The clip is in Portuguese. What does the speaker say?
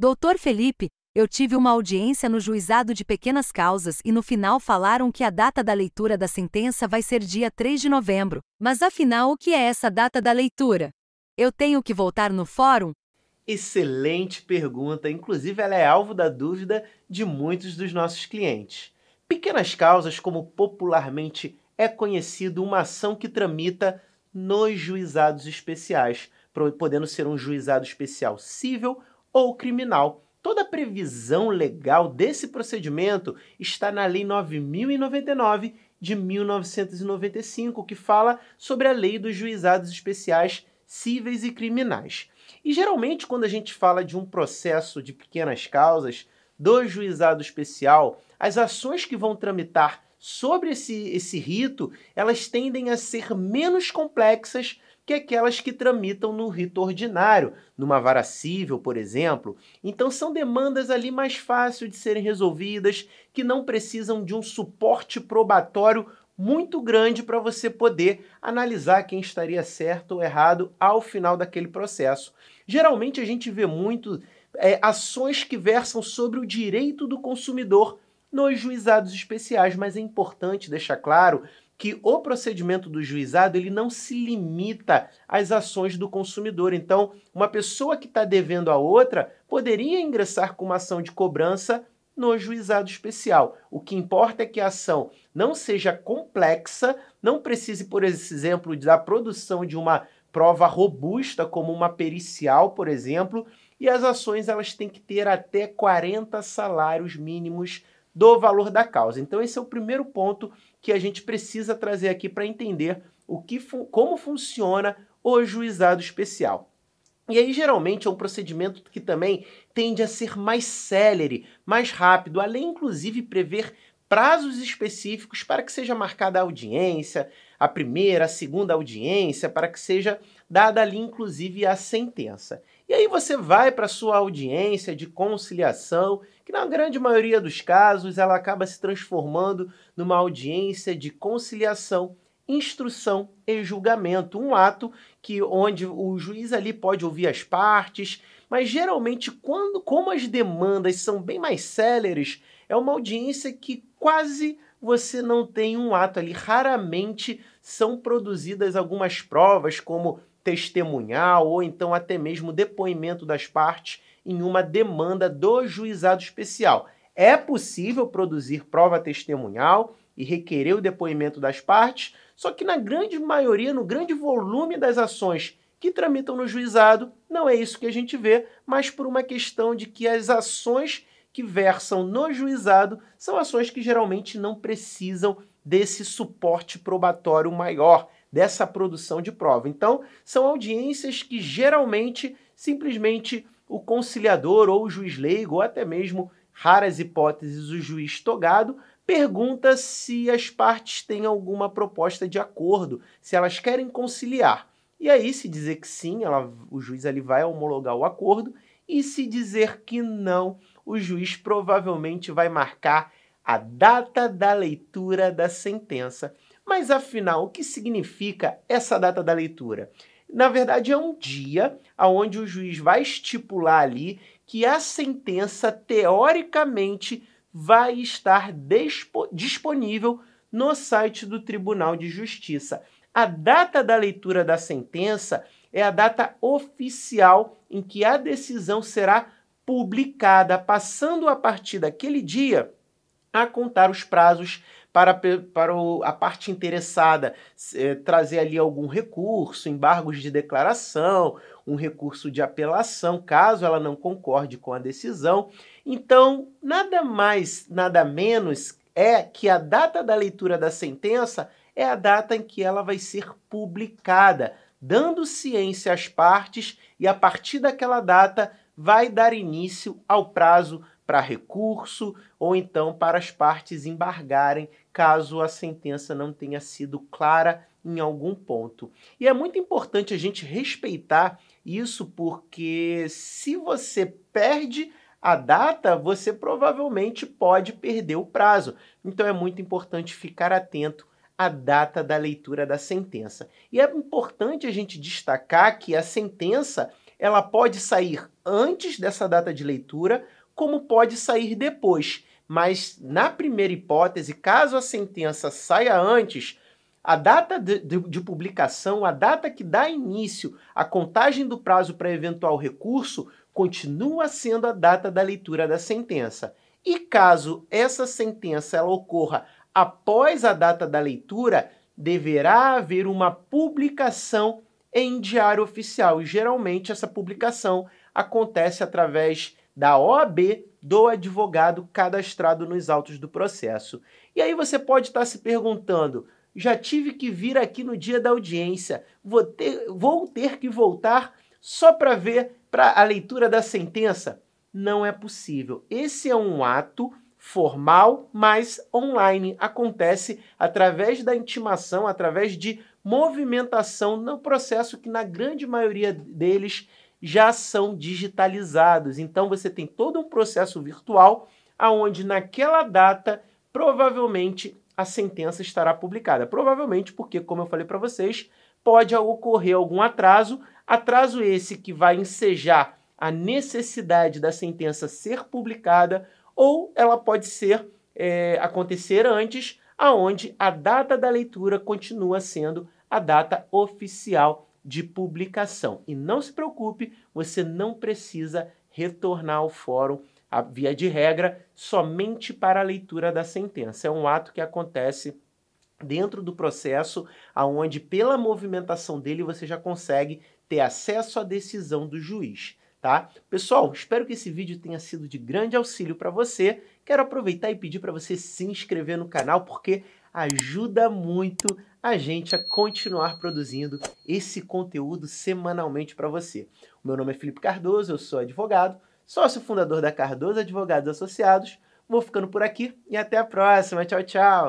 Doutor Felipe, eu tive uma audiência no juizado de pequenas causas e no final falaram que a data da leitura da sentença vai ser dia 3 de novembro. Mas afinal, o que é essa data da leitura? Eu tenho que voltar no fórum? Excelente pergunta, inclusive ela é alvo da dúvida de muitos dos nossos clientes. Pequenas causas, como popularmente é conhecido, uma ação que tramita nos juizados especiais, podendo ser um juizado especial civil ou criminal. Toda a previsão legal desse procedimento está na Lei 9099 de 1995, que fala sobre a lei dos juizados especiais cíveis e criminais. E geralmente, quando a gente fala de um processo de pequenas causas, do juizado especial, as ações que vão tramitar sobre esse, esse rito, elas tendem a ser menos complexas que aquelas que tramitam no rito ordinário, numa vara civil, por exemplo. Então são demandas ali mais fáceis de serem resolvidas, que não precisam de um suporte probatório muito grande para você poder analisar quem estaria certo ou errado ao final daquele processo. Geralmente a gente vê muito é, ações que versam sobre o direito do consumidor nos juizados especiais, mas é importante deixar claro que o procedimento do juizado ele não se limita às ações do consumidor. Então, uma pessoa que está devendo a outra poderia ingressar com uma ação de cobrança no juizado especial. O que importa é que a ação não seja complexa, não precise, por exemplo, da produção de uma prova robusta como uma pericial, por exemplo, e as ações elas têm que ter até 40 salários mínimos do valor da causa. Então, esse é o primeiro ponto que a gente precisa trazer aqui para entender o que como funciona o juizado especial. E aí, geralmente, é um procedimento que também tende a ser mais célere, mais rápido, além, inclusive, prever prazos específicos para que seja marcada a audiência, a primeira, a segunda audiência, para que seja dada ali, inclusive, a sentença. E aí você vai para sua audiência de conciliação, que na grande maioria dos casos ela acaba se transformando numa audiência de conciliação, instrução e julgamento, um ato que onde o juiz ali pode ouvir as partes, mas geralmente quando como as demandas são bem mais céleres, é uma audiência que quase você não tem um ato ali, raramente são produzidas algumas provas, como testemunhal ou então até mesmo depoimento das partes em uma demanda do juizado especial. É possível produzir prova testemunhal e requerer o depoimento das partes, só que na grande maioria, no grande volume das ações que tramitam no juizado, não é isso que a gente vê, mas por uma questão de que as ações que versam no juizado são ações que geralmente não precisam desse suporte probatório maior, dessa produção de prova. Então, são audiências que geralmente simplesmente o conciliador ou o juiz leigo, ou até mesmo raras hipóteses o juiz togado, pergunta se as partes têm alguma proposta de acordo, se elas querem conciliar. E aí, se dizer que sim, ela, o juiz ali vai homologar o acordo, e se dizer que não, o juiz provavelmente vai marcar a data da leitura da sentença. Mas afinal, o que significa essa data da leitura? Na verdade, é um dia onde o juiz vai estipular ali que a sentença, teoricamente, vai estar disponível no site do Tribunal de Justiça. A data da leitura da sentença é a data oficial em que a decisão será publicada, passando a partir daquele dia a contar os prazos para, para a parte interessada é, trazer ali algum recurso, embargos de declaração, um recurso de apelação, caso ela não concorde com a decisão. Então, nada mais, nada menos é que a data da leitura da sentença é a data em que ela vai ser publicada, dando ciência às partes e a partir daquela data vai dar início ao prazo para recurso ou então para as partes embargarem caso a sentença não tenha sido clara em algum ponto. E é muito importante a gente respeitar isso porque se você perde a data, você provavelmente pode perder o prazo. Então é muito importante ficar atento à data da leitura da sentença. E é importante a gente destacar que a sentença ela pode sair antes dessa data de leitura como pode sair depois. Mas, na primeira hipótese, caso a sentença saia antes, a data de, de, de, publicação, a data que dá início à contagem do prazo para eventual recurso, continua sendo a data da leitura da sentença. E caso essa sentença ela ocorra após a data da leitura, deverá haver uma publicação em diário oficial. E geralmente essa publicação acontece através da OAB do advogado cadastrado nos autos do processo. E aí você pode estar se perguntando: já tive que vir aqui no dia da audiência, vou ter, vou ter que voltar só para ver para a leitura da sentença? Não é possível. Esse é um ato formal, mas online. Acontece através da intimação, através de movimentação no processo que, na grande maioria deles, já são digitalizados. Então você tem todo um processo virtual aonde naquela data provavelmente a sentença estará publicada. Provavelmente porque, como eu falei para vocês, pode ocorrer algum atraso, atraso esse que vai ensejar a necessidade da sentença ser publicada ou ela pode ser é, acontecer antes, aonde a data da leitura continua sendo a data oficial de publicação. E não se preocupe, você não precisa retornar ao fórum a, via de regra somente para a leitura da sentença. É um ato que acontece dentro do processo, aonde pela movimentação dele você já consegue ter acesso à decisão do juiz. Tá? Pessoal, espero que esse vídeo tenha sido de grande auxílio para você. Quero aproveitar e pedir para você se inscrever no canal, porque ajuda muito a gente a continuar produzindo esse conteúdo semanalmente para você. O meu nome é Felipe Cardoso, eu sou advogado, sócio fundador da Cardoso Advogados Associados. Vou ficando por aqui e até a próxima. Tchau, tchau.